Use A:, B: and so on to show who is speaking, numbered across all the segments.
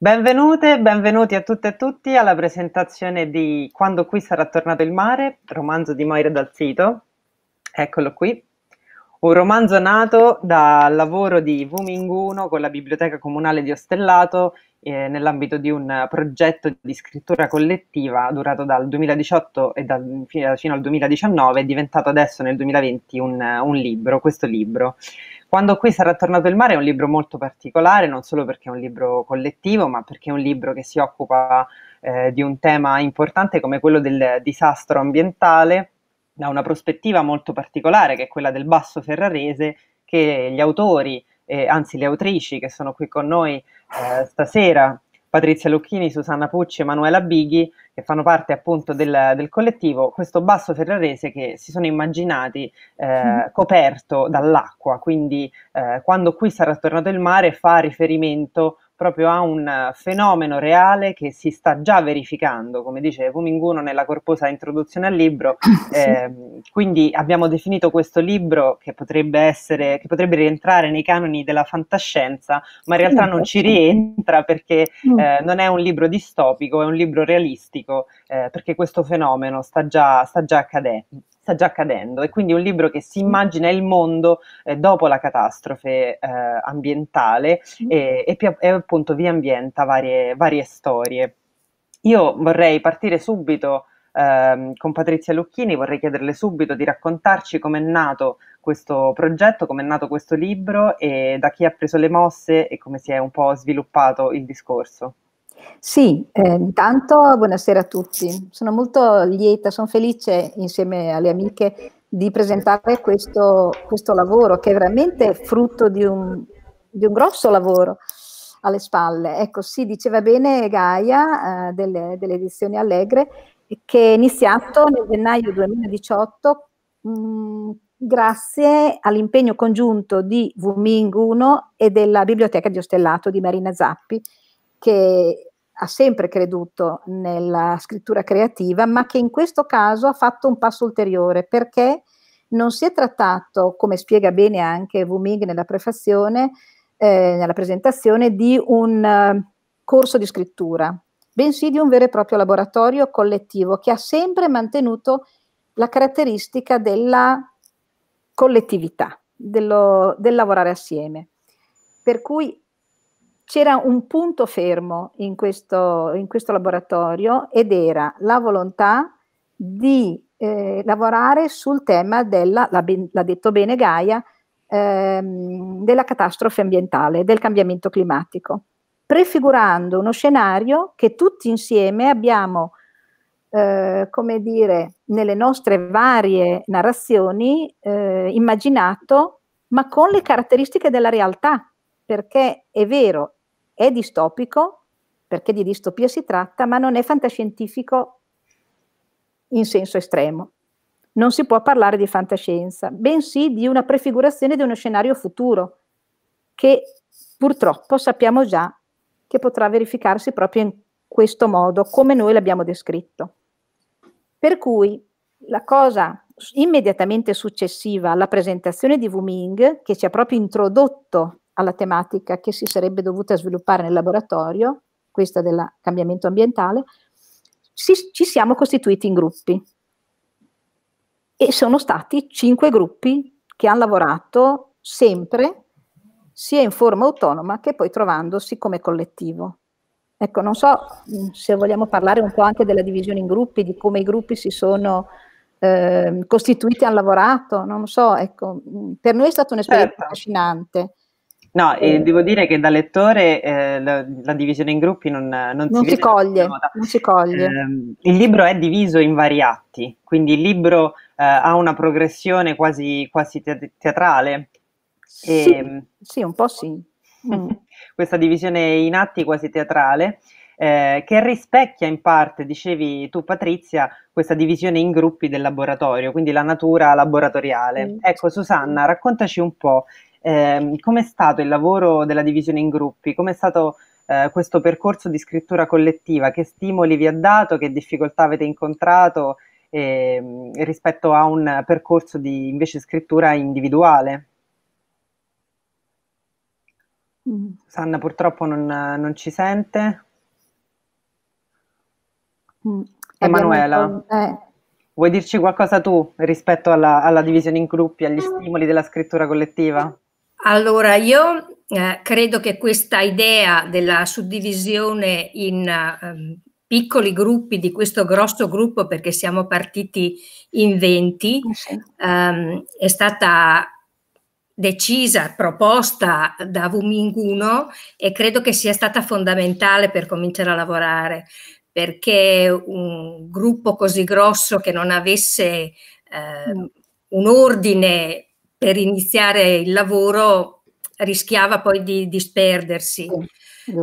A: Benvenute, benvenuti a tutte e tutti alla presentazione di Quando qui sarà tornato il mare, romanzo di Moira dal sito. Eccolo qui. Un romanzo nato dal lavoro di Vuminguno con la Biblioteca Comunale di Ostellato eh, nell'ambito di un progetto di scrittura collettiva durato dal 2018 e dal, fino al 2019 e diventato adesso nel 2020 un, un libro, questo libro. Quando qui sarà tornato il mare è un libro molto particolare, non solo perché è un libro collettivo, ma perché è un libro che si occupa eh, di un tema importante come quello del disastro ambientale da una prospettiva molto particolare che è quella del basso ferrarese che gli autori, eh, anzi le autrici che sono qui con noi eh, stasera, Patrizia Lucchini, Susanna Pucci, Emanuela Bighi, che fanno parte appunto del, del collettivo, questo basso ferrarese che si sono immaginati eh, mhm. coperto dall'acqua, quindi eh, quando qui sarà tornato il mare fa riferimento proprio a un eh, fenomeno reale che si sta già verificando, come dice Puminguno nella corposa introduzione al libro. Eh, quindi abbiamo definito questo libro che potrebbe, essere, che potrebbe rientrare nei canoni della fantascienza, ma in realtà non ci rientra perché mm. eh, non è un libro distopico, è un libro realistico, eh, perché questo fenomeno sta già, sta già accadendo sta già accadendo e quindi un libro che si mm. immagina il mondo eh, dopo la catastrofe eh, ambientale mm. e, e, e, appunto vi ambienta varie, varie storie. Io vorrei partire subito eh, con Patrizia Lucchini, vorrei chiederle subito di raccontarci com'è nato questo progetto, com'è nato questo libro e da chi ha preso le mosse e come si è un po' sviluppato il discorso.
B: Sì, eh, intanto buonasera a tutti. Sono molto lieta, sono felice insieme alle amiche di presentare questo, questo lavoro che è veramente frutto di un, di un, grosso lavoro alle spalle. Ecco, sì, diceva bene Gaia eh, delle, delle edizioni Allegre che è iniziato nel gennaio 2018 mh, mm, grazie all'impegno congiunto di Wuming 1 e della Biblioteca di Ostellato di Marina Zappi che ha sempre creduto nella scrittura creativa, ma che in questo caso ha fatto un passo ulteriore perché non si è trattato, come spiega bene anche Wuming nella prefazione, eh, nella presentazione, di un uh, corso di scrittura, bensì di un vero e proprio laboratorio collettivo che ha sempre mantenuto la caratteristica della collettività, dello, del lavorare assieme. Per cui c'era un punto fermo in questo, in questo laboratorio ed era la volontà di eh, lavorare sul tema della, l'ha detto bene Gaia, ehm, della catastrofe ambientale, del cambiamento climatico, prefigurando uno scenario che tutti insieme abbiamo, eh, come dire, nelle nostre varie narrazioni eh, immaginato, ma con le caratteristiche della realtà, perché è vero, è distopico, perché di distopia si tratta, ma non è fantascientifico in senso estremo. Non si può parlare di fantascienza, bensì di una prefigurazione di uno scenario futuro che purtroppo sappiamo già che potrà verificarsi proprio in questo modo, come noi l'abbiamo descritto. Per cui la cosa immediatamente successiva alla presentazione di Wuming, che ci ha proprio introdotto alla tematica che si sarebbe dovuta sviluppare nel laboratorio, questa del cambiamento ambientale, si, ci siamo costituiti in gruppi e sono stati cinque gruppi che hanno lavorato sempre sia in forma autonoma che poi trovandosi come collettivo. Ecco, non so mm, se vogliamo parlare un po' anche della divisione in gruppi, di come i gruppi si sono eh, costituiti, hanno lavorato, non so, ecco, mm, per noi è stata un'esperienza certo. affascinante.
A: No, e eh. devo dire che da lettore eh, la, la, divisione in gruppi non, non, non, si, si, vede,
B: coglie, non si, coglie,
A: eh, il libro è diviso in vari atti, quindi il libro eh, ha una progressione quasi, quasi te- teatrale.
C: E, sì, ehm,
B: sì, un po'
A: sì. Mm. Questa divisione in atti quasi teatrale. Eh, che rispecchia in parte, dicevi tu Patrizia, questa divisione in gruppi del laboratorio, quindi la natura laboratoriale. Mm. Ecco Susanna, raccontaci un po' Eh, è stato il lavoro della divisione in gruppi? Come è stato eh, questo percorso di scrittura collettiva? Che stimoli vi ha dato? Che difficoltà avete incontrato eh, rispetto a un percorso di invece scrittura individuale? Mm. Sanna purtroppo non, non ci sente.
C: Mm. Emanuela,
A: eh. vuoi dirci qualcosa tu rispetto alla, alla divisione in gruppi, agli eh. stimoli della scrittura collettiva?
C: Allora, io eh, credo che questa idea della suddivisione in eh, piccoli gruppi di questo grosso gruppo, perché siamo partiti in 20, eh, sì. ehm, è stata decisa, proposta da Vuminguno e credo che sia stata fondamentale per cominciare a lavorare, perché un gruppo così grosso che non avesse eh, mm. un ordine per iniziare il lavoro rischiava poi di disperdersi.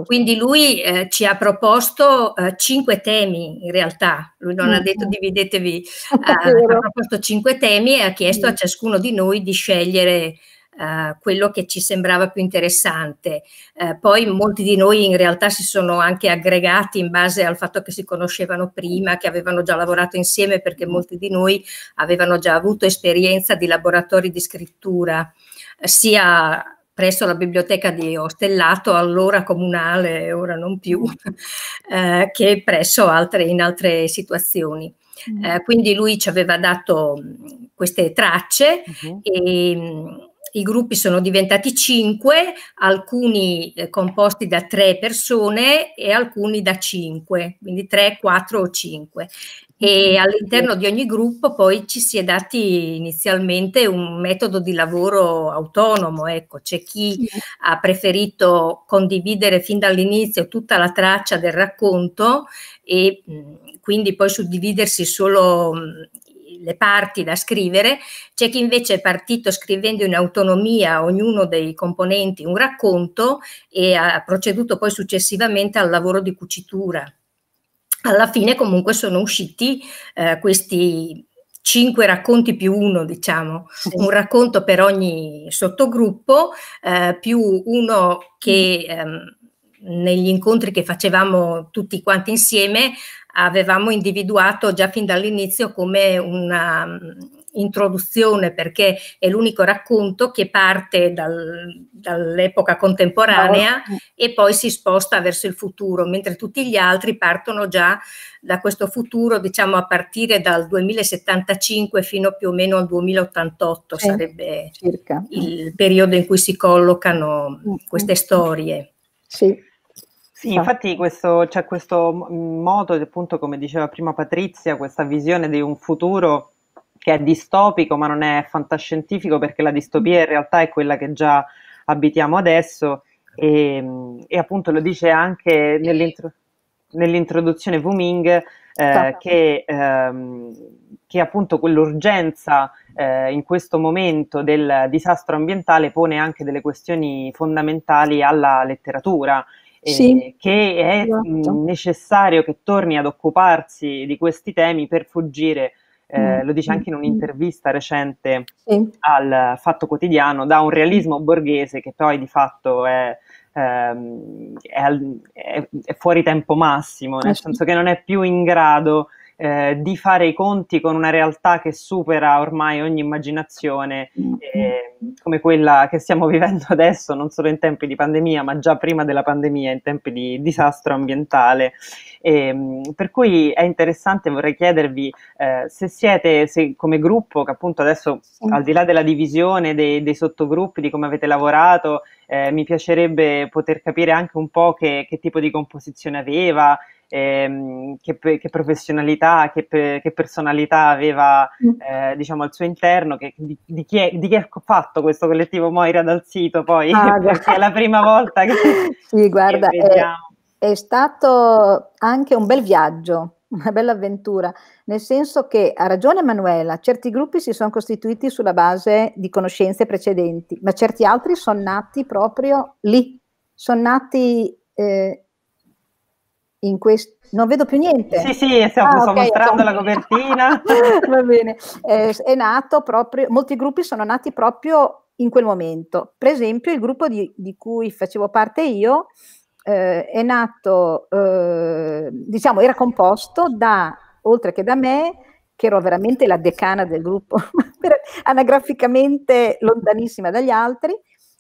C: Quindi lui eh, ci ha proposto eh, cinque temi in realtà, lui non mm. ha detto dividetevi, eh, ha proposto cinque temi e ha chiesto a mm. ciascuno di noi di scegliere eh, quello che ci sembrava più interessante. Eh, poi molti di noi in realtà si sono anche aggregati in base al fatto che si conoscevano prima, che avevano già lavorato insieme perché molti di noi avevano già avuto esperienza di laboratori di scrittura, eh, sia presso la biblioteca di Ostellato, allora comunale, ora non più, mm. eh, che presso altre, in altre situazioni. Mm. Eh, quindi lui ci aveva dato mm, queste tracce uh mm-hmm. -huh. e i gruppi sono diventati cinque, alcuni eh, composti da tre persone e alcuni da cinque, quindi tre, quattro o cinque. E mm-hmm. all'interno di ogni gruppo poi ci si è dati inizialmente un metodo di lavoro autonomo, ecco, c'è chi mm-hmm. ha preferito condividere fin dall'inizio tutta la traccia del racconto e mh, mm, quindi poi suddividersi solo mh, mm, le parti da scrivere, c'è chi invece è partito scrivendo in autonomia ognuno dei componenti un racconto e ha proceduto poi successivamente al lavoro di cucitura. Alla fine comunque sono usciti eh, questi cinque racconti più uno, diciamo, un racconto per ogni sottogruppo, eh, più uno che... Ehm, negli incontri che facevamo tutti quanti insieme avevamo individuato già fin dall'inizio come una mm, introduzione perché è l'unico racconto che parte dal, dall'epoca contemporanea e poi si sposta verso il futuro, mentre tutti gli altri partono già da questo futuro, diciamo a partire dal 2075 fino più o meno al 2088 eh, sarebbe
B: circa. il
C: periodo in cui si collocano mm, mm. queste storie. Sì. Sì, ah.
A: infatti questo, c'è questo modo, appunto, come diceva prima Patrizia, questa visione di un futuro che è distopico ma non è fantascientifico perché la distopia in realtà è quella che già abitiamo adesso e, ehm, e appunto lo dice anche nell'intro, nell'introduzione Wuming eh, certo. che, ehm, che, appunto quell'urgenza eh, in questo momento del disastro ambientale pone anche delle questioni fondamentali alla letteratura. Eh, sì, che è esatto. necessario che torni ad occuparsi di questi temi per fuggire eh, mm. lo dice anche in mm. un'intervista recente sì. al Fatto Quotidiano, da un realismo borghese che poi di fatto è ehm, è, al, è, è, fuori tempo massimo, nel eh senso che non è più in grado eh, di fare i conti con una realtà che supera ormai ogni immaginazione, mm-hmm. eh, come quella che stiamo vivendo adesso, non solo in tempi di pandemia, ma già prima della pandemia, in tempi di disastro ambientale. E, ehm, per cui è interessante, vorrei chiedervi eh, se siete se come gruppo, che appunto adesso al di là della divisione dei, dei sottogruppi, di come avete lavorato, eh, mi piacerebbe poter capire anche un po' che, che tipo di composizione aveva, ehm, che, che, professionalità, che, che personalità aveva mm. eh, diciamo al suo interno, di, di, chi è, di, chi è, fatto questo collettivo Moira dal sito poi, ah, è la prima volta che...
B: sì, guarda, è, è stato anche un bel viaggio una bella avventura, nel senso che ha ragione Manuela, certi gruppi si sono costituiti sulla base di conoscenze precedenti, ma certi altri sono nati proprio lì, sono nati eh, in questo... Non vedo più niente. Sì, sì, stiamo, ah, sto okay, mostrando
A: la copertina.
B: Va bene, eh, è nato proprio, molti gruppi sono nati proprio in quel momento. Per esempio il gruppo di, di cui facevo parte io eh, è nato, eh, diciamo, era composto da, oltre che da me, che ero veramente la decana del gruppo, anagraficamente lontanissima dagli altri,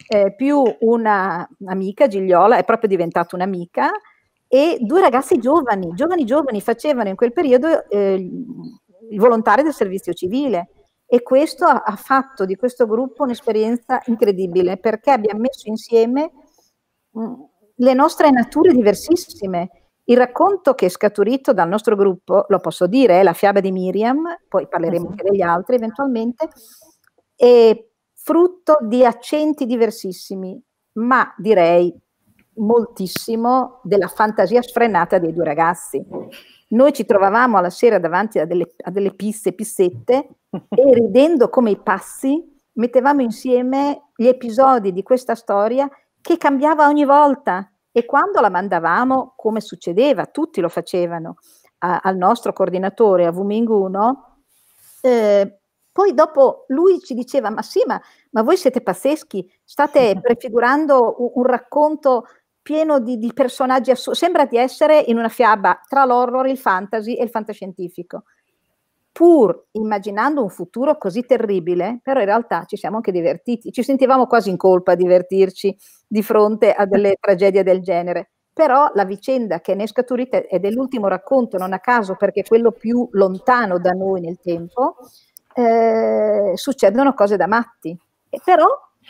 B: eh, più un'amica, Gigliola, è proprio diventata un'amica, e due ragazzi giovani, giovani giovani, facevano in quel periodo eh, il volontario del servizio civile. E questo ha, fatto di questo gruppo un'esperienza incredibile, perché abbiamo messo insieme mm, le nostre nature diversissime. Il racconto che è scaturito dal nostro gruppo, lo posso dire, è la fiaba di Miriam, poi parleremo anche degli altri eventualmente, è frutto di accenti diversissimi, ma direi moltissimo della fantasia sfrenata dei due ragazzi. Noi ci trovavamo alla sera davanti a delle, a delle pisse, pissette, e ridendo come i passi, mettevamo insieme gli episodi di questa storia che cambiava ogni volta e quando la mandavamo, come succedeva, tutti lo facevano, a, al nostro coordinatore, a Wuming 1, eh, poi dopo lui ci diceva, ma sì, ma, ma voi siete pazzeschi, state prefigurando un, un racconto pieno di, di personaggi assurdi, sembra di essere in una fiaba tra l'horror, il fantasy e il fantascientifico pur immaginando un futuro così terribile, però in realtà ci siamo anche divertiti, ci sentivamo quasi in colpa a divertirci di fronte a delle tragedie del genere. Però la vicenda che ne è scaturita ed è l'ultimo racconto, non a caso perché è quello più lontano da noi nel tempo, eh, succedono cose da matti. E però,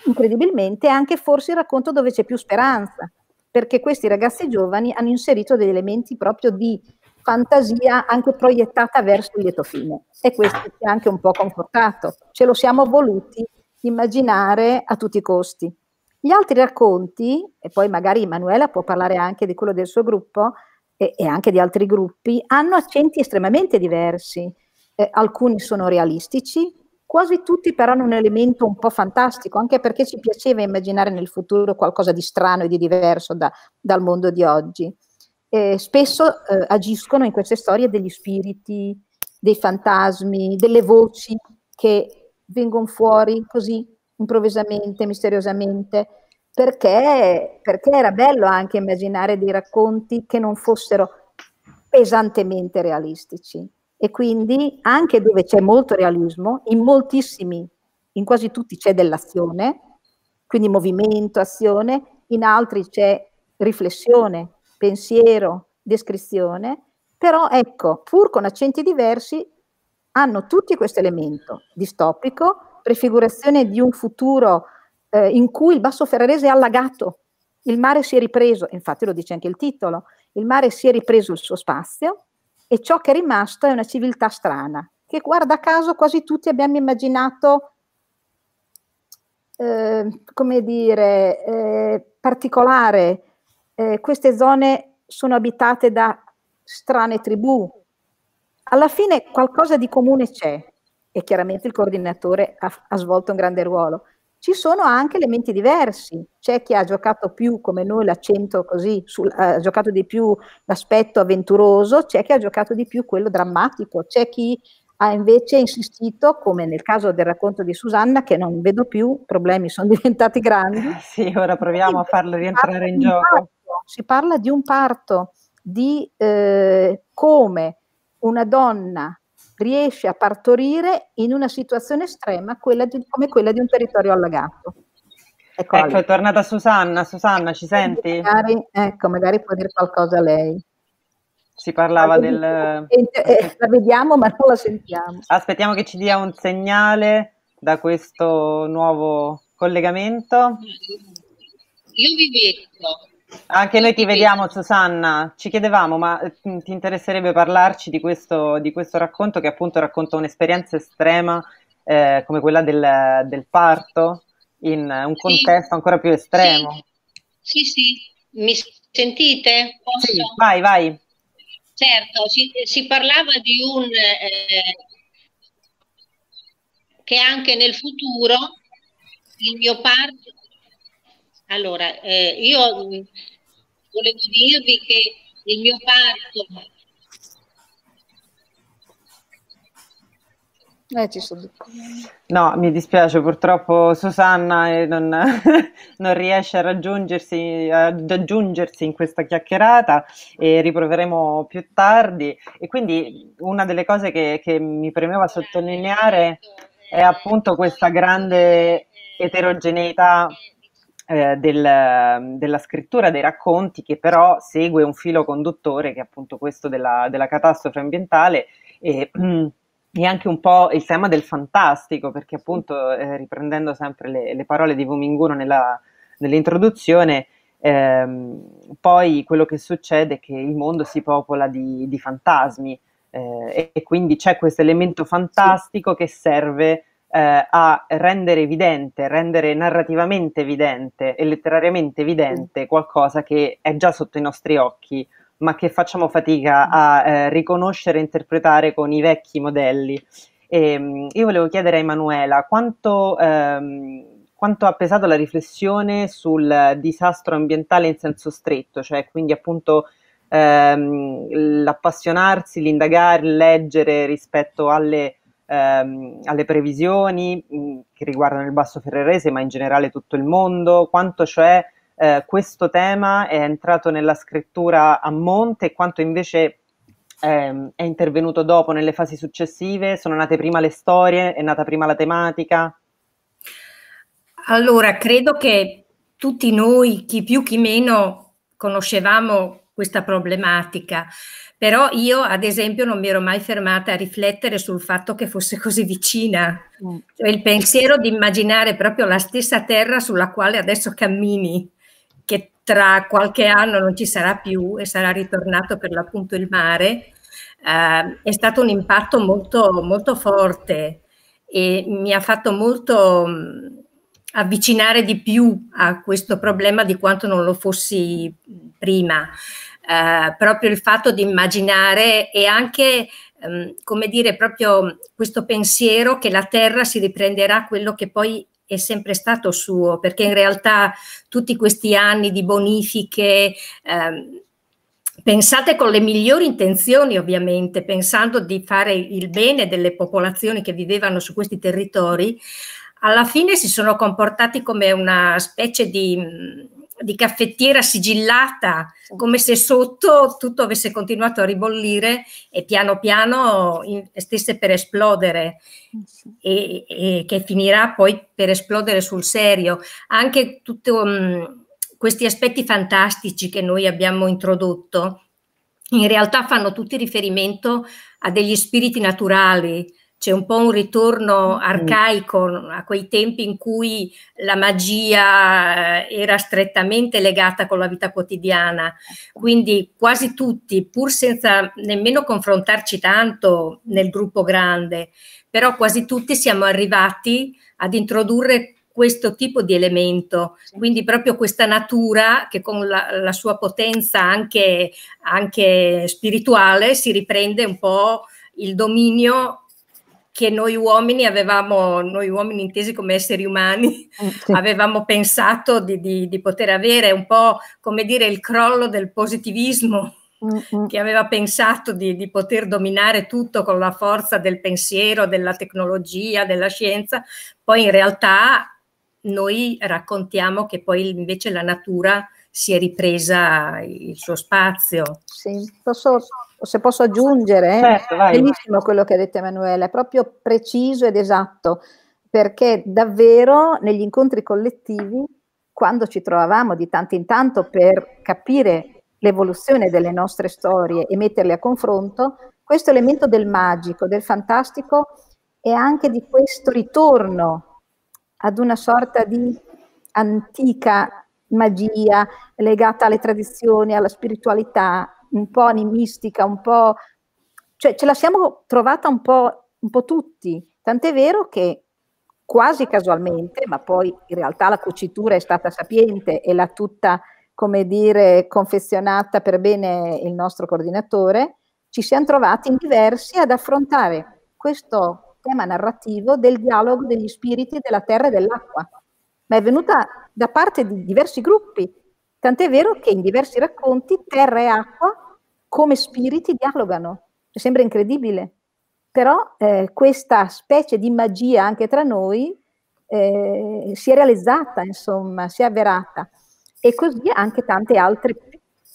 B: incredibilmente, è anche forse il racconto dove c'è più speranza, perché questi ragazzi giovani hanno inserito degli elementi proprio di fantasia anche proiettata verso il lieto fine. E questo ci ha anche un po' confortato. Ce lo siamo voluti immaginare a tutti i costi. Gli altri racconti, e poi magari Emanuela può parlare anche di quello del suo gruppo e, e anche di altri gruppi, hanno accenti estremamente diversi. Eh, alcuni sono realistici, quasi tutti però hanno un elemento un po' fantastico, anche perché ci piaceva immaginare nel futuro qualcosa di strano e di diverso da, dal mondo di oggi eh, spesso eh, agiscono in queste storie degli spiriti, dei fantasmi, delle voci che vengono fuori così improvvisamente, misteriosamente, perché, perché era bello anche immaginare dei racconti che non fossero pesantemente realistici. E quindi anche dove c'è molto realismo, in moltissimi, in quasi tutti c'è dell'azione, quindi movimento, azione, in altri c'è riflessione, pensiero, descrizione, però ecco, pur con accenti diversi, hanno tutti questo elemento distopico, prefigurazione di un futuro eh, in cui il basso ferrarese è allagato, il mare si è ripreso, infatti lo dice anche il titolo, il mare si è ripreso il suo spazio e ciò che è rimasto è una civiltà strana, che guarda caso quasi tutti abbiamo immaginato, eh, come dire, eh, particolare, eh, queste zone sono abitate da strane tribù. Alla fine qualcosa di comune c'è e chiaramente il coordinatore ha, ha svolto un grande ruolo. Ci sono anche elementi diversi, c'è chi ha giocato più come noi l'accento così, sul, ha giocato di più l'aspetto avventuroso, c'è chi ha giocato di più quello drammatico, c'è chi ha invece insistito, come nel caso del racconto di Susanna, che non vedo più, i problemi sono diventati grandi. Eh
A: sì, ora proviamo a farlo rientrare in gioco
B: si parla di un parto, di eh, come una donna riesce a partorire in una situazione estrema quella di, come quella di un territorio allagato.
A: Ecco, ecco è tornata Susanna. Susanna, ci senti?
B: Magari, ecco, magari può dire qualcosa lei.
A: Si parlava del... Eh,
B: eh, la vediamo ma non la sentiamo.
A: Aspettiamo che ci dia un segnale da questo nuovo collegamento. Io vi vedo. Anche noi ti vediamo, Susanna. Ci chiedevamo, ma mm, ti interesserebbe parlarci di questo, di questo racconto che appunto racconta un'esperienza estrema eh, come quella del, del, parto in un contesto sì. ancora più estremo.
B: Sì. sì, sì. Mi sentite? Posso? Sì,
A: vai, vai.
B: Certo, si, si parlava di un... Eh, che anche nel futuro il mio parto allora, eh, io mm, volevo dirvi che il mio parto... Eh, ci sono...
A: No, mi dispiace, purtroppo Susanna eh, non, non riesce a raggiungersi, ad aggiungersi in questa chiacchierata e riproveremo più tardi. E quindi una delle cose che, che mi premeva sottolineare è appunto questa grande eterogeneità eh, del, mm, della scrittura dei racconti che però segue un filo conduttore che è appunto questo della, della catastrofe ambientale e, e, anche un po' il tema del fantastico perché appunto eh, riprendendo sempre le, le, parole di Vominguno nella, nell'introduzione ehm, poi quello che succede è che il mondo si popola di, di fantasmi eh, e, e quindi c'è questo elemento fantastico che serve eh, a rendere evidente, rendere narrativamente evidente e letterariamente evidente qualcosa che è già sotto i nostri occhi, ma che facciamo fatica a eh, riconoscere e interpretare con i vecchi modelli. E, ehm, io volevo chiedere a Emanuela quanto, ehm, quanto ha pesato la riflessione sul disastro ambientale in senso stretto, cioè quindi appunto ehm, l'appassionarsi, l'indagare, il leggere rispetto alle ehm, alle previsioni mm, che riguardano il basso ferrerese, ma in generale tutto il mondo, quanto cioè eh, questo tema è entrato nella scrittura a monte e quanto invece ehm, è intervenuto dopo nelle fasi successive, sono nate prima le storie, è nata prima la tematica?
C: Allora, credo che tutti noi, chi più chi meno, conoscevamo questa problematica. Però io, ad esempio, non mi ero mai fermata a riflettere sul fatto che fosse così vicina. Mm. Cioè, il pensiero di immaginare proprio la stessa terra sulla quale adesso cammini, che tra qualche anno non ci sarà più e sarà ritornato per l'appunto il mare, eh, è stato un impatto molto, molto forte e mi ha fatto molto mm, avvicinare di più a questo problema di quanto non lo fossi prima. Eh, proprio il fatto di immaginare e anche, ehm, come dire, proprio questo pensiero che la terra si riprenderà quello che poi è sempre stato suo, perché in realtà tutti questi anni di bonifiche, ehm, pensate con le migliori intenzioni ovviamente, pensando di fare il bene delle popolazioni che vivevano su questi territori, alla fine si sono comportati come una specie di mm, di caffettiera sigillata, come se sotto tutto avesse continuato a ribollire e piano piano stesse per esplodere mm, e, e che finirà poi per esplodere sul serio. Anche tutti mm, questi aspetti fantastici che noi abbiamo introdotto in realtà fanno tutti riferimento a degli spiriti naturali, c'è un po' un ritorno mm, mm. arcaico a quei tempi in cui la magia eh, era strettamente legata con la vita quotidiana. Quindi quasi tutti, pur senza nemmeno confrontarci tanto nel gruppo grande, però quasi tutti siamo arrivati ad introdurre questo tipo di elemento, quindi proprio questa natura che con la, la sua potenza anche, anche spirituale si riprende un po' il dominio che noi uomini avevamo, noi uomini intesi come esseri umani, mm. sì. avevamo pensato di, di, di, poter avere un po' come dire il crollo del positivismo, mm-hmm. che aveva pensato di, di, poter dominare tutto con la forza del pensiero, della tecnologia, della scienza, poi in realtà noi raccontiamo che poi invece la natura si è ripresa il suo spazio.
B: Sì, posso se posso aggiungere, certo, vai, benissimo vai. quello che ha detto Emanuele, è proprio preciso ed esatto, perché davvero negli incontri collettivi, quando ci trovavamo di tanto in tanto per capire l'evoluzione delle nostre storie e metterle a confronto, questo elemento del magico, del fantastico e anche di questo ritorno ad una sorta di antica magia legata alle tradizioni, alla spiritualità, un po' animistica, un po'... cioè ce la siamo trovata un po', un po' tutti, tant'è vero che quasi casualmente, ma poi in realtà la cucitura è stata sapiente e l'ha tutta, come dire, confezionata per bene il nostro coordinatore, ci siamo trovati in diversi ad affrontare questo tema narrativo del dialogo degli spiriti della terra e dell'acqua, ma è venuta da parte di diversi gruppi, tant'è vero che in diversi racconti terra e acqua come spiriti dialogano. sembra incredibile, però eh, questa specie di magia anche tra noi eh, si è realizzata, insomma, si è avverata. E così anche altre,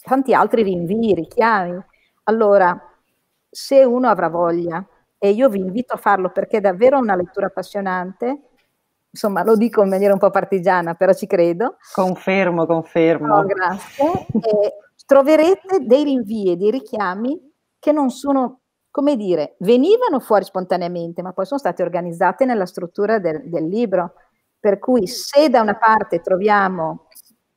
B: tanti altri rinvii, richiami. Allora, se uno avrà voglia, e io vi invito a farlo perché è davvero una lettura appassionante, insomma lo dico in maniera un po' partigiana, però ci credo.
A: Confermo, confermo. No,
B: grazie. E troverete dei rinvii e dei richiami che non sono, come dire, venivano fuori spontaneamente, ma poi sono state organizzate nella struttura del, del libro. Per cui se da una parte troviamo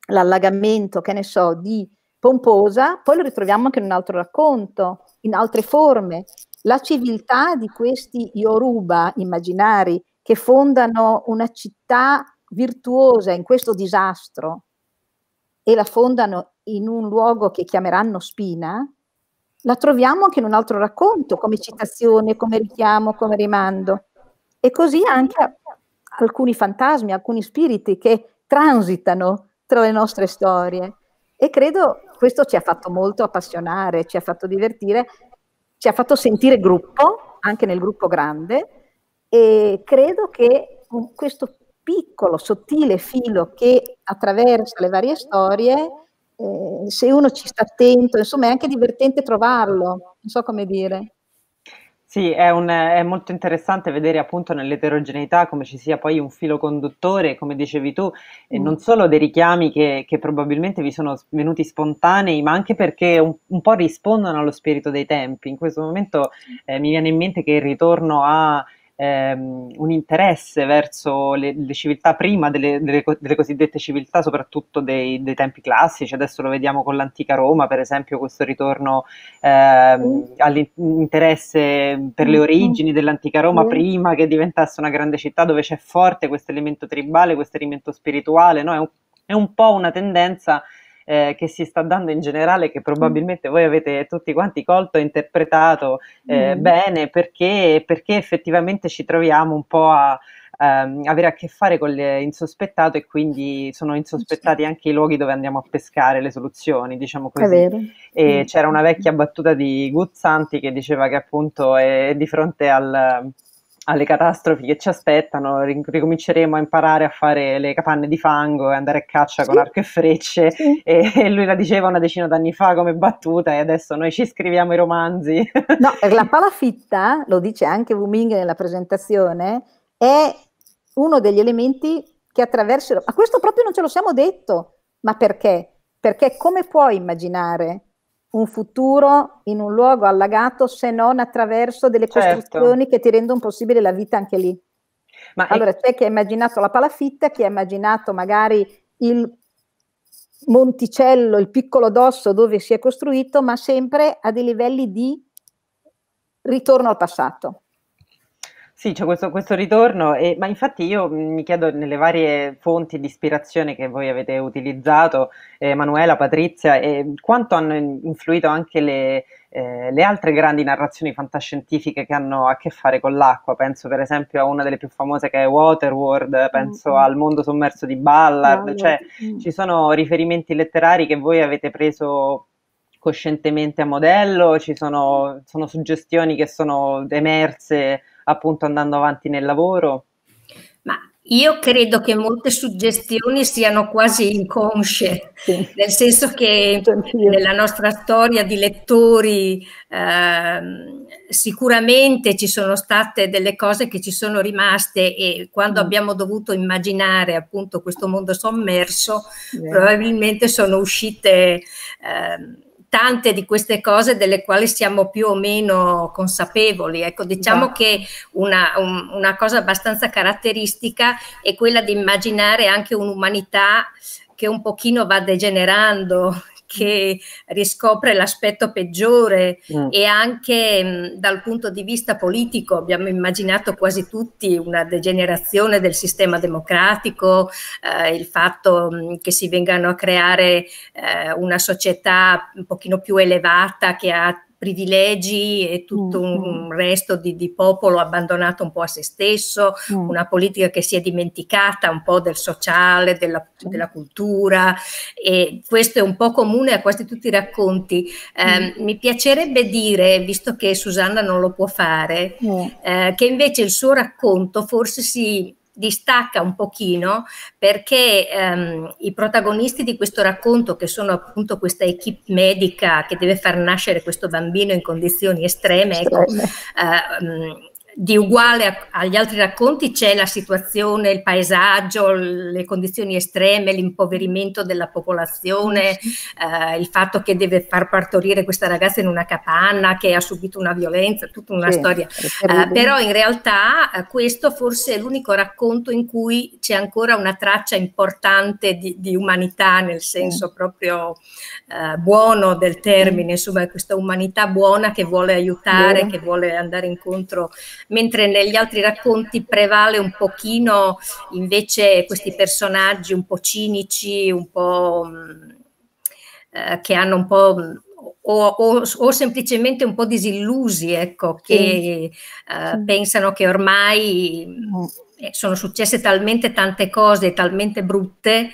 B: l'allagamento, che ne so, di pomposa, poi lo ritroviamo anche in un altro racconto, in altre forme. La civiltà di questi Yoruba immaginari che fondano una città virtuosa in questo disastro, e la fondano in un luogo che chiameranno Spina, la troviamo anche in un altro racconto, come citazione, come richiamo, come rimando. E così anche alcuni fantasmi, alcuni spiriti che transitano tra le nostre storie. E credo questo ci ha fatto molto appassionare, ci ha fatto divertire, ci ha fatto sentire gruppo, anche nel gruppo grande, e credo che questo piccolo, sottile filo che attraversa le varie storie, eh, se uno ci sta attento, insomma è anche divertente trovarlo, non so come dire.
A: Sì, è, un, è, molto interessante vedere appunto nell'eterogeneità come ci sia poi un filo conduttore, come dicevi tu, e non mm. solo dei richiami che, che, probabilmente vi sono venuti spontanei, ma anche perché un, un po' rispondono allo spirito dei tempi. In questo momento eh, mi viene in mente che il ritorno a ehm, un interesse verso le, le civiltà prima delle, delle, delle, cosiddette civiltà, soprattutto dei, dei, tempi classici. Adesso lo vediamo con l'antica Roma, per esempio, questo ritorno ehm, mm. all'interesse per le mm. origini dell'antica Roma mm. prima che diventasse una grande città dove c'è forte questo elemento tribale, questo elemento spirituale. No? È, un, è un po' una tendenza eh, che si sta dando in generale, che probabilmente mm. voi avete tutti quanti colto e interpretato eh, mm. bene, perché, perché effettivamente ci troviamo un po' a ehm, avere a che fare con l'insospettato e quindi sono insospettati anche i luoghi dove andiamo a pescare le soluzioni, diciamo così. E mm. c'era una vecchia battuta di Guzzanti che diceva che appunto è di fronte al alle catastrofi che ci aspettano, ricominceremo a imparare a fare le capanne di fango e andare a caccia sì. con arco e frecce. Sì. E, e, lui la diceva una decina d'anni fa come battuta, e adesso noi ci scriviamo i romanzi.
B: No, la palafitta, lo dice anche Wuming nella presentazione, è uno degli elementi che attraversano. Ma questo proprio non ce lo siamo detto. Ma perché? Perché come puoi immaginare un futuro in un luogo allagato se non attraverso delle certo. costruzioni certo. che ti rendono possibile la vita anche lì. Ma allora è... c'è chi ha immaginato la palafitta, chi ha immaginato magari il monticello, il piccolo dosso dove si è costruito, ma sempre a dei livelli di ritorno al passato.
A: Sì, c'è questo, questo ritorno, e, ma infatti io mhmm, mi chiedo nelle varie fonti di ispirazione che voi avete utilizzato, eh, Emanuela, Patrizia, e quanto hanno influito anche le, eh, le, altre grandi narrazioni fantascientifiche che hanno a che fare con l'acqua. Penso per esempio a una delle più famose che è Waterworld, mm, penso mm-hmm. al mondo sommerso di Ballard, no, cioè mm. ci sono riferimenti letterari che voi avete preso coscientemente a modello, ci sono, sono suggestioni che sono emerse appunto andando avanti nel lavoro?
C: Ma io credo che molte suggestioni siano quasi inconsce, sì. nel senso che nella nostra storia di lettori eh, sicuramente ci sono state delle cose che ci sono rimaste e quando mm. abbiamo dovuto immaginare appunto questo mondo sommerso, yeah. probabilmente sono uscite eh, tante di queste cose delle quali siamo più o meno consapevoli. Ecco, diciamo che una, un, una cosa abbastanza caratteristica è quella di immaginare anche un'umanità che un pochino va degenerando che riscopre l'aspetto peggiore mm. e anche mh, mm, dal punto di vista politico abbiamo immaginato quasi tutti una degenerazione del sistema democratico, eh, il fatto mh, mm, che si vengano a creare eh, una società un pochino più elevata che ha privilegi e tutto mm un mm. resto di, di, popolo abbandonato un po' a se stesso, mm una politica che si è dimenticata un po' del sociale, della, della, cultura e questo è un po' comune a quasi tutti i racconti. Eh, mi piacerebbe dire, visto che Susanna non lo può fare, eh, che invece il suo racconto forse si distacca un pochino perché ehm, i protagonisti di questo racconto, che sono appunto questa equip medica che deve far nascere questo bambino in condizioni estreme, ecco, estreme. Ecco, ehm, di uguale a, agli altri racconti c'è la situazione, il paesaggio, le condizioni estreme, l'impoverimento della popolazione, eh, il fatto che deve far partorire questa ragazza in una capanna che ha subito una violenza, tutta una sì, storia. Eh, però in realtà eh, questo forse è l'unico racconto in cui c'è ancora una traccia importante di, di umanità, nel senso mm. proprio eh, buono del termine, insomma questa umanità buona che vuole aiutare, mm. che vuole andare incontro mentre negli altri racconti prevale un pochino invece questi personaggi un po' cinici, un po' mm, eh, che hanno un po' mm, O, o, o, semplicemente un po' disillusi, ecco, che uh, pensano che ormai mm. eh, sono successe talmente tante cose, talmente brutte,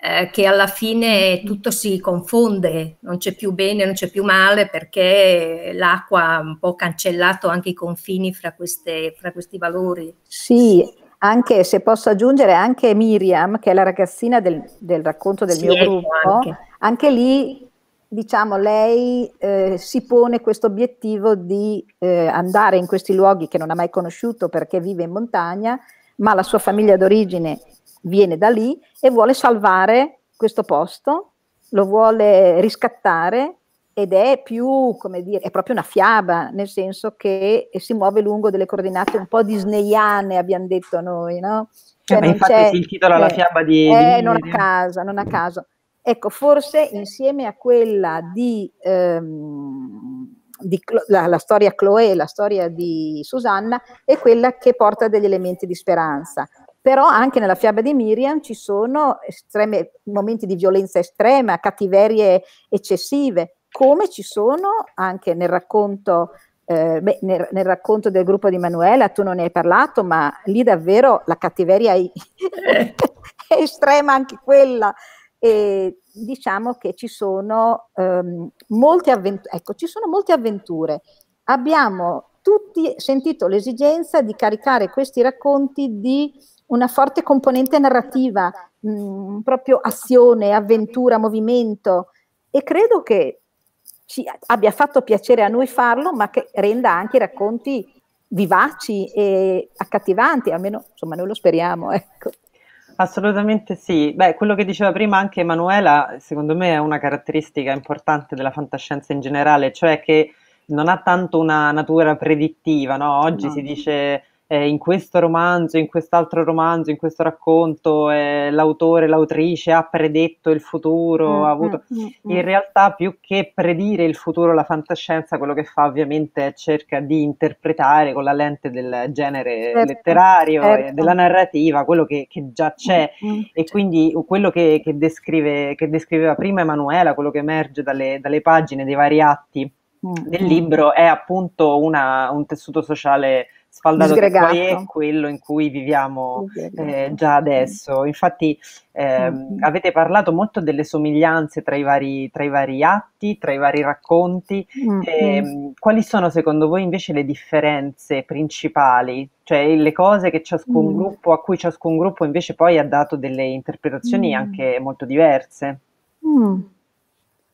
C: eh, che alla fine tutto si confonde, non c'è più bene, non c'è più male perché l'acqua ha un po' cancellato anche i confini fra, queste, fra questi valori.
B: Sì, anche se posso aggiungere anche Miriam, che è la ragazzina del, del racconto del sì, mio ecco, gruppo, anche. anche lì diciamo, lei eh, si pone questo obiettivo di eh, andare in questi luoghi che non ha mai conosciuto perché vive in montagna, ma la sua famiglia d'origine viene da lì e vuole salvare questo posto, lo vuole riscattare ed è più, come dire, è proprio una fiaba, nel senso che si muove lungo delle coordinate un po' disneyane, abbiamo detto noi, no? Eh,
A: cioè, eh, infatti si intitola eh, la fiaba di... Eh, non a
B: caso, non a caso. Ecco, forse insieme a quella di, ehm, di la, la, storia Chloe e la storia di Susanna è quella che porta degli elementi di speranza, però anche nella fiaba di Miriam ci sono estreme, momenti di violenza estrema, cattiverie eccessive, come ci sono anche nel racconto, eh, beh, nel, nel racconto del gruppo di Manuela, tu non ne hai parlato, ma lì davvero la cattiveria è, eh. è estrema anche quella. E diciamo che ci sono, ehm, molte, avventure, ecco, ci sono molte avventure. Abbiamo tutti sentito l'esigenza di caricare questi racconti di una forte componente narrativa, mh, mm, proprio azione, avventura, movimento e credo che ci abbia fatto piacere a noi farlo, ma che renda anche i racconti vivaci e accattivanti, almeno insomma noi lo speriamo. Ecco.
A: Assolutamente sì. Beh, quello che diceva prima anche Emanuela, secondo me è una caratteristica importante della fantascienza in generale, cioè che non ha tanto una natura predittiva, no? Oggi no. si dice eh, in questo romanzo, in quest'altro romanzo, in questo racconto eh, l'autore, l'autrice ha predetto il futuro, mm-hmm. ha mm, avuto... Mm, mm. In realtà più che predire il futuro la fantascienza quello che fa ovviamente è cerca di interpretare con la lente del genere certo, letterario certo. e della narrativa quello che, che già c'è mm-hmm. e quindi quello che, che, descrive, che, descriveva prima Emanuela, quello che emerge dalle, dalle pagine dei vari atti del libro è appunto una, un tessuto sociale sfaldato è quello in cui viviamo eh, già adesso. Mm. Infatti eh, mm-hmm. avete parlato molto delle somiglianze tra i vari, tra i vari atti, tra i vari racconti. Mm-hmm. Eh, quali sono secondo voi invece le differenze principali? Cioè le cose mm-hmm. gruppo, a cui ciascun gruppo invece poi ha dato delle interpretazioni mm. anche molto diverse?
B: Mm.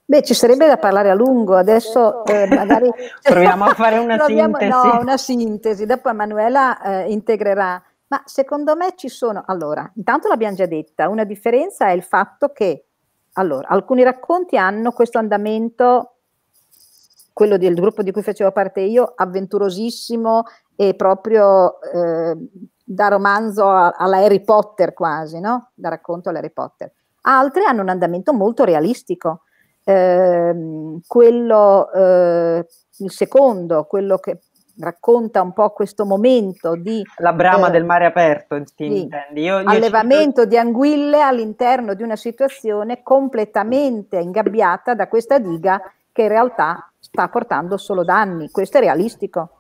B: Beh, ci sarebbe da parlare a lungo, adesso eh, magari proviamo a fare una proviamo, sintesi. No, una sintesi, dopo Emanuela eh, integrerà. Ma secondo me ci sono, allora, intanto l'abbiamo già detta, una differenza è il fatto che, allora, alcuni racconti hanno questo andamento, quello del gruppo di cui facevo parte io, avventurosissimo e proprio eh, da romanzo alla Harry Potter quasi, no? Da racconto all'Harry Potter. Altri hanno un andamento molto realistico eh, quello, eh, il secondo, quello che racconta un po' questo momento di... La brama eh, del mare
A: aperto, ti sì, intendi? Io, io allevamento
B: ci... di anguille all'interno di una situazione completamente ingabbiata da questa diga che in realtà sta portando solo danni. Questo è realistico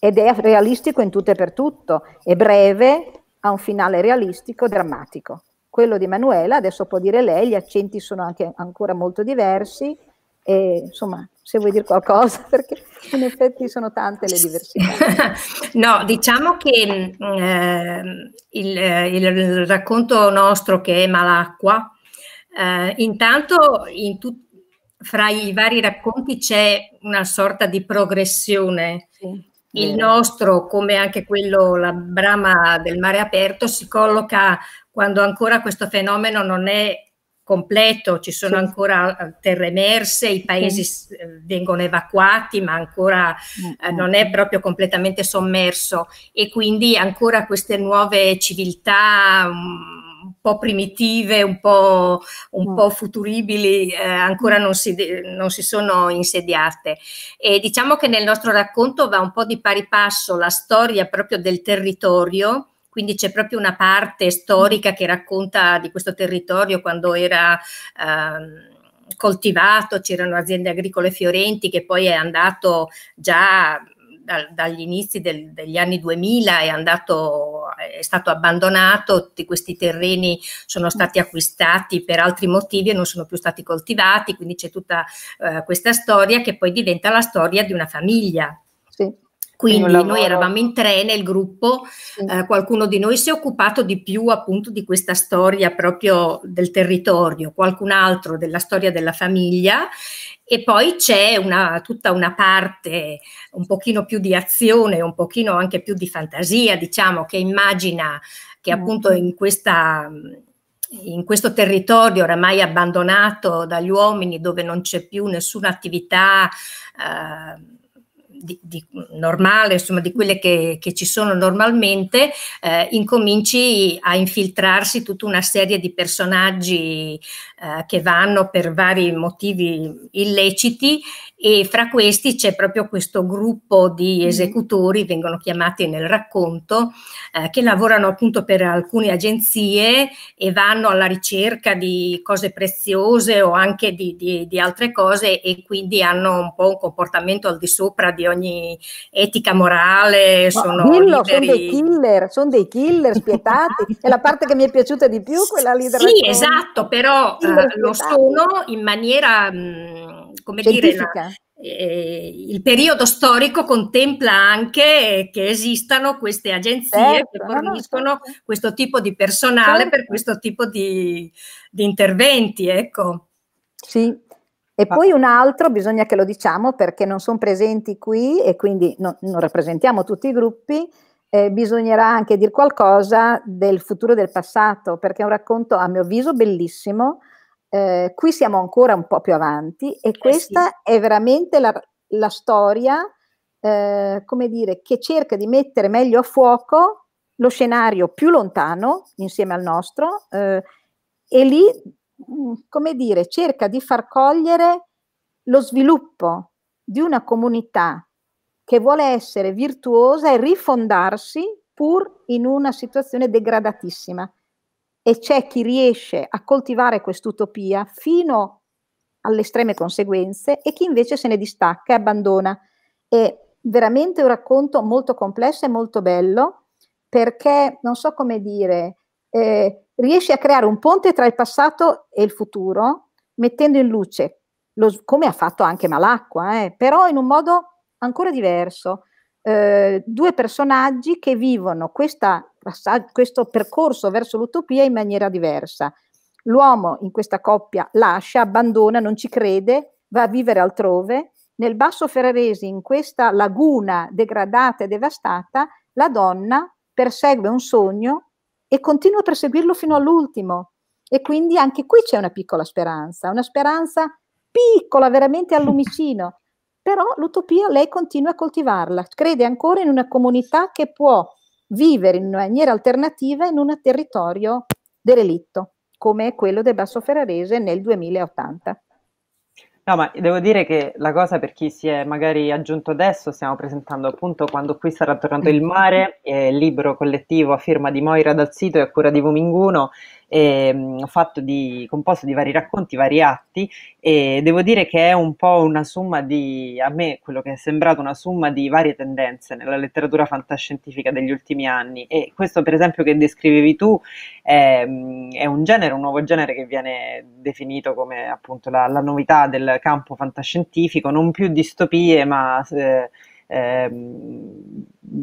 B: ed è realistico in tutto e per tutto, è breve, ha un finale realistico, drammatico quello di Manuela, adesso può dire lei, gli accenti sono anche ancora molto diversi, e, insomma se vuoi dire qualcosa perché in effetti sono tante le diversità.
C: no, diciamo che mm, eh, il, eh, il, racconto nostro che è Malacqua, eh, intanto in tut, fra i vari racconti c'è una sorta di progressione. Sì. Il nostro, come anche quello, la brama del mare aperto, si colloca quando ancora questo fenomeno non è completo, ci sono sì. ancora eh, terre emerse, i paesi sì. Eh, vengono evacuati, ma ancora sì. Mm, eh, mm. non è proprio completamente sommerso e quindi ancora queste nuove civiltà mm, un po' primitive, un po', un po futuribili, eh, ancora non si, non si, sono insediate. E diciamo che nel nostro racconto va un po' di pari passo la storia proprio del territorio, quindi c'è proprio una parte storica che racconta di questo territorio quando era... Ehm, coltivato, c'erano aziende agricole fiorenti che poi è andato già dagli inizi del, degli anni 2000 è, andato, è stato abbandonato, tutti questi terreni sono stati acquistati per altri motivi e non sono più stati coltivati, quindi c'è tutta eh, questa storia che poi diventa la storia di una famiglia. Sì.
A: Quindi noi eravamo
C: in tre nel gruppo, eh, qualcuno di noi si è occupato di più appunto di questa storia proprio del territorio, qualcun altro della storia della famiglia e poi c'è una, tutta una parte un pochino più di azione, un pochino anche più di fantasia, diciamo, che immagina che mm. appunto in questa in questo territorio oramai abbandonato dagli uomini dove non c'è più nessuna attività eh, di, di normale, insomma di quelle che, che ci sono normalmente, eh, incominci a infiltrarsi tutta una serie di personaggi eh, che vanno per vari motivi illeciti e fra questi c'è proprio questo gruppo di mm-hmm. esecutori, vengono chiamati nel racconto, eh, che lavorano appunto per alcune agenzie e vanno alla ricerca di cose preziose o anche di, di, di altre cose e quindi hanno un po' un comportamento al di sopra di ogni etica morale. sono, dillo, sono dei
B: killer, sono dei killer spietati, è la parte che mi è piaciuta di più quella lì del Sì, racconto. esatto, però Ah, lo esatto. sono
C: in maniera, mhmm, come Scientifica. dire, eh, il periodo storico contempla anche che esistano queste agenzie certo, che forniscono no, no, certo. questo tipo di personale certo. per questo tipo di, di, interventi. Ecco.
B: Sì. E poi un altro, bisogna che lo diciamo perché non sono presenti qui e quindi no, non rappresentiamo tutti i gruppi, eh, bisognerà anche dire qualcosa del futuro del passato, perché è un racconto a mio avviso bellissimo, eh, qui siamo ancora un po' più avanti e questa eh sì. è veramente la, la storia, eh, come dire, che cerca di mettere meglio a fuoco lo scenario più lontano insieme al nostro eh, e lì, mm, come dire, cerca di far cogliere lo sviluppo di una comunità che vuole essere virtuosa e rifondarsi pur in una situazione degradatissima e c'è chi riesce a coltivare quest'utopia fino alle estreme conseguenze e chi invece se ne distacca e abbandona. È veramente un racconto molto complesso e molto bello perché, non so come dire, eh, riesce a creare un ponte tra il passato e il futuro mettendo in luce, lo, come ha fatto anche Malacqua, eh, però in un modo ancora diverso, eh, due personaggi che vivono questa, questo percorso verso l'utopia in maniera diversa. L'uomo in questa coppia lascia, abbandona, non ci crede, va a vivere altrove. Nel basso Ferrarese, in questa laguna degradata e devastata, la donna persegue un sogno e continua a perseguirlo fino all'ultimo. E quindi anche qui c'è una piccola speranza, una speranza piccola, veramente al lumicino, Però l'utopia lei continua a coltivarla, crede ancora in una comunità che può vivere in maniera alternativa in un territorio derelitto, come quello del Basso Ferrarese nel 2080.
A: No, ma devo dire che la cosa per chi si è magari aggiunto adesso, stiamo presentando appunto quando qui sarà tornato il mare, eh, il libro collettivo a firma di Moira dal sito e a cura di Vominguno, ehm, fatto di, composto di vari racconti, vari atti e devo dire che è un po' una somma di, a me quello che è sembrato una somma di varie tendenze nella letteratura fantascientifica degli ultimi anni e questo per esempio che descrivevi tu è, ehm, è un genere, un nuovo genere che viene definito come appunto la, la novità del campo fantascientifico, non più distopie ma... Eh, eh,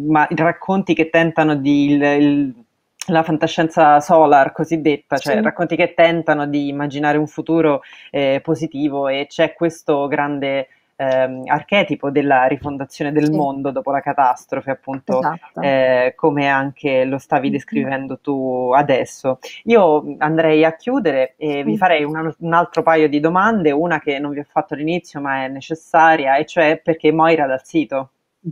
A: ma racconti che tentano di il, il, la fantascienza solar cosiddetta, cioè sì. racconti che tentano di immaginare un futuro eh, positivo e c'è questo grande Ehm, archetipo della rifondazione del sì. mondo dopo la catastrofe, appunto, esatto. eh, come anche lo stavi mm-hmm. descrivendo tu adesso. Io andrei a chiudere e vi farei un, un altro paio di domande, una che non vi ho fatto all'inizio ma è necessaria, e cioè perché Moira dal sito?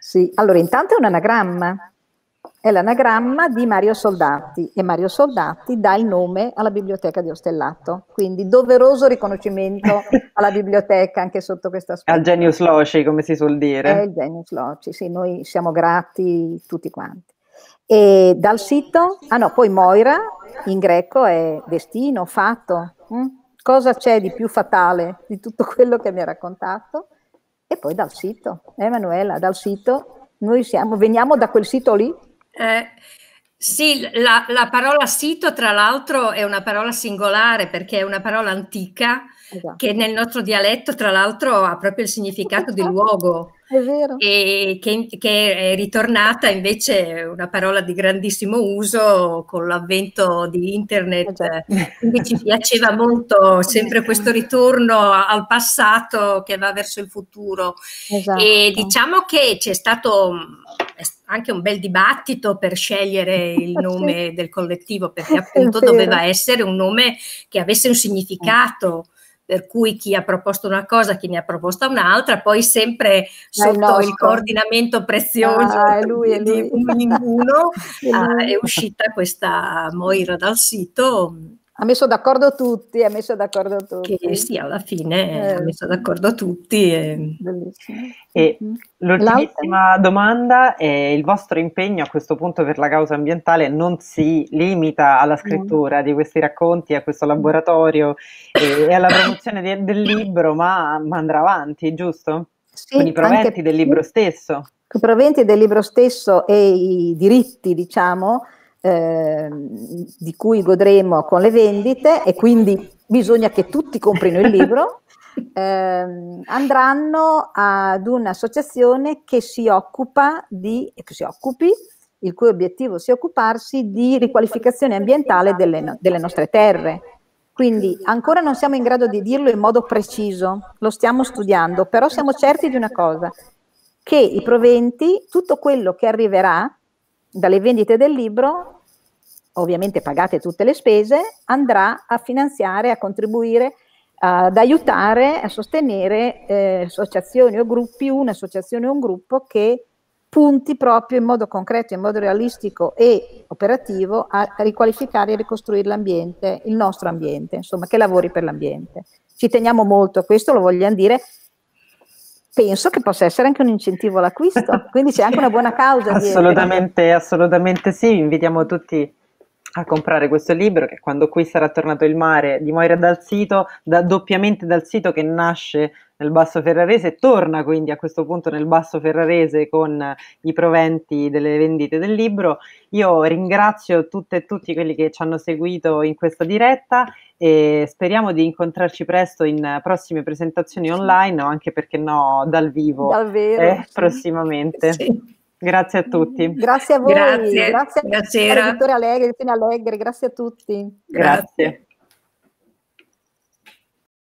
B: sì, allora intanto è un anagramma. È l'anagramma di Mario Soldati e Mario Soldati dà il nome alla biblioteca di Ostellato, quindi doveroso riconoscimento alla biblioteca anche sotto questa aspetto. Al genius
A: loci, come si suol dire. È il
B: genius loci, sì, noi siamo grati tutti quanti. E dal sito, ah no, poi Moira in greco è destino, fatto. Hm? Cosa c'è di più fatale di tutto quello che mi ha raccontato? E poi dal sito, Emanuela, dal sito, noi siamo, veniamo da quel sito lì
C: eh, sì, la, la, parola sito tra l'altro è una parola singolare perché è una parola antica esatto. che nel nostro dialetto tra l'altro ha proprio il significato di luogo e che, che, è ritornata invece una parola di grandissimo uso con l'avvento di internet, esatto. quindi ci piaceva molto sempre questo ritorno al passato che va verso il futuro esatto. e diciamo che c'è stato anche un bel dibattito per scegliere il nome del collettivo, perché appunto doveva essere un nome che avesse un significato per cui chi ha proposto una cosa, chi ne ha proposta un'altra, poi sempre sotto il coordinamento prezioso ah, lui, è lui. di un, ninguno è, lui. Ah, è uscita questa Moira dal sito
B: ha messo d'accordo tutti, ha messo d'accordo tutti. Che sì, alla fine eh. ha messo d'accordo
C: tutti. E... e
A: mm. l'ultima domanda è il vostro impegno a questo punto per la causa ambientale non si limita alla scrittura no. di questi racconti, a questo laboratorio e, e alla promozione de, del libro, ma, ma, andrà avanti, giusto? Sì, Con i proventi del libro stesso.
B: I proventi del libro stesso e i diritti, diciamo, Ehm, di cui godremo con le vendite e quindi bisogna che tutti comprino il libro, eh, andranno ad un'associazione che si occupa di, che si occupi, il cui obiettivo sia occuparsi di riqualificazione ambientale delle, delle nostre terre. Quindi ancora non siamo in grado di dirlo in modo preciso, lo stiamo studiando, però siamo certi di una cosa, che i proventi, tutto quello che arriverà, dalle vendite del libro, ovviamente pagate tutte le spese, andrà a finanziare, a contribuire, ad aiutare, a sostenere eh, associazioni o gruppi, un'associazione o un gruppo che punti proprio in modo concreto, in modo realistico e operativo a riqualificare e ricostruire l'ambiente, il nostro ambiente, insomma, che lavori per l'ambiente. Ci teniamo molto a questo, lo vogliamo dire, penso che possa essere anche un incentivo all'acquisto, quindi c'è anche una buona causa. assolutamente,
A: dietro. assolutamente sì, invitiamo tutti a comprare questo libro che quando qui sarà tornato il mare di Moira dal sito, da, doppiamente dal sito che nasce nel Basso Ferrarese, torna quindi a questo punto nel Basso Ferrarese con i proventi delle vendite del libro. Io ringrazio tutte e tutti quelli che ci hanno seguito in questa diretta e speriamo di incontrarci presto in prossime presentazioni online o anche perché no dal vivo Davvero, eh, sì. prossimamente. Sì. Grazie a tutti. Grazie a voi, grazie, grazie, a
B: Vittorio Allegri, grazie a tutti. grazie.
A: grazie.